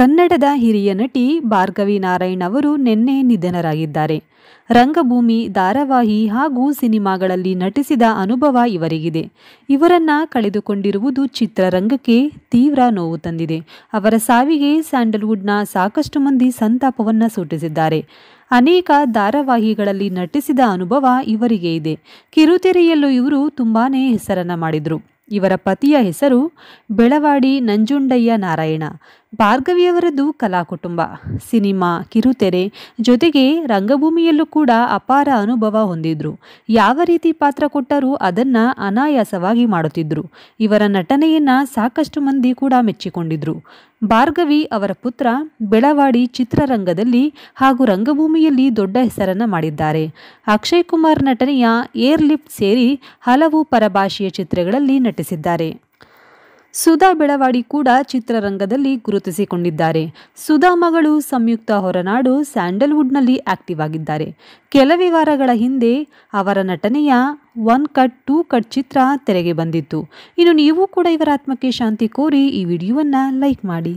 ಕನ್ನಡದ ಹಿರಿಯ ನಟಿ ಭಾರ್ಗವಿ ನಾರಾಯಣ್ ಅವರು ನಿನ್ನೆ ನಿಧನರಾಗಿದ್ದಾರೆ ರಂಗಭೂಮಿ ಧಾರಾವಾಹಿ ಹಾಗೂ ಸಿನಿಮಾಗಳಲ್ಲಿ ನಟಿಸಿದ ಅನುಭವ ಇವರಿಗಿದೆ ಇವರನ್ನ ಕಳೆದುಕೊಂಡಿರುವುದು ಚಿತ್ರರಂಗಕ್ಕೆ ತೀವ್ರ ನೋವು ತಂದಿದೆ ಅವರ ಸಾವಿಗೆ ಸ್ಯಾಂಡಲ್ವುಡ್ನ ಸಾಕಷ್ಟು ಮಂದಿ ಸಂತಾಪವನ್ನು ಸೂಚಿಸಿದ್ದಾರೆ ಅನೇಕ ಧಾರಾವಾಹಿಗಳಲ್ಲಿ ನಟಿಸಿದ ಅನುಭವ ಇವರಿಗೆ ಇದೆ ಕಿರುತೆರೆಯಲ್ಲೂ ಇವರು ತುಂಬಾನೇ ಹೆಸರನ್ನ ಮಾಡಿದರು ಇವರ ಪತಿಯ ಹೆಸರು ಬೆಳವಾಡಿ ನಂಜುಂಡಯ್ಯ ನಾರಾಯಣ ಭಾರ್ಗವಿಯವರದ್ದು ಕುಟುಂಬ ಸಿನಿಮಾ ಕಿರುತೆರೆ ಜೊತೆಗೆ ರಂಗಭೂಮಿಯಲ್ಲೂ ಕೂಡ ಅಪಾರ ಅನುಭವ ಹೊಂದಿದ್ರು ಯಾವ ರೀತಿ ಪಾತ್ರ ಕೊಟ್ಟರೂ ಅದನ್ನು ಅನಾಯಾಸವಾಗಿ ಮಾಡುತ್ತಿದ್ದರು ಇವರ ನಟನೆಯನ್ನು ಸಾಕಷ್ಟು ಮಂದಿ ಕೂಡ ಮೆಚ್ಚಿಕೊಂಡಿದ್ರು ಭಾರ್ಗವಿ ಅವರ ಪುತ್ರ ಬೆಳವಾಡಿ ಚಿತ್ರರಂಗದಲ್ಲಿ ಹಾಗೂ ರಂಗಭೂಮಿಯಲ್ಲಿ ದೊಡ್ಡ ಹೆಸರನ್ನು ಮಾಡಿದ್ದಾರೆ ಅಕ್ಷಯ್ ಕುಮಾರ್ ನಟನೆಯ ಏರ್ಲಿಫ್ಟ್ ಸೇರಿ ಹಲವು ಪರಭಾಷೆಯ ಚಿತ್ರಗಳಲ್ಲಿ ನಟಿಸಿದ್ದಾರೆ ಸುಧಾ ಬೆಳವಾಡಿ ಕೂಡ ಚಿತ್ರರಂಗದಲ್ಲಿ ಗುರುತಿಸಿಕೊಂಡಿದ್ದಾರೆ ಸುಧಾ ಮಗಳು ಸಂಯುಕ್ತ ಹೊರನಾಡು ಸ್ಯಾಂಡಲ್ವುಡ್ನಲ್ಲಿ ಆಕ್ಟಿವ್ ಆಗಿದ್ದಾರೆ ಕೆಲವೇ ವಾರಗಳ ಹಿಂದೆ ಅವರ ನಟನೆಯ ಒನ್ ಕಟ್ ಟೂ ಕಟ್ ಚಿತ್ರ ತೆರೆಗೆ ಬಂದಿತ್ತು ಇನ್ನು ನೀವು ಕೂಡ ಇವರ ಆತ್ಮಕ್ಕೆ ಶಾಂತಿ ಕೋರಿ ಈ ವಿಡಿಯೋವನ್ನು ಲೈಕ್ ಮಾಡಿ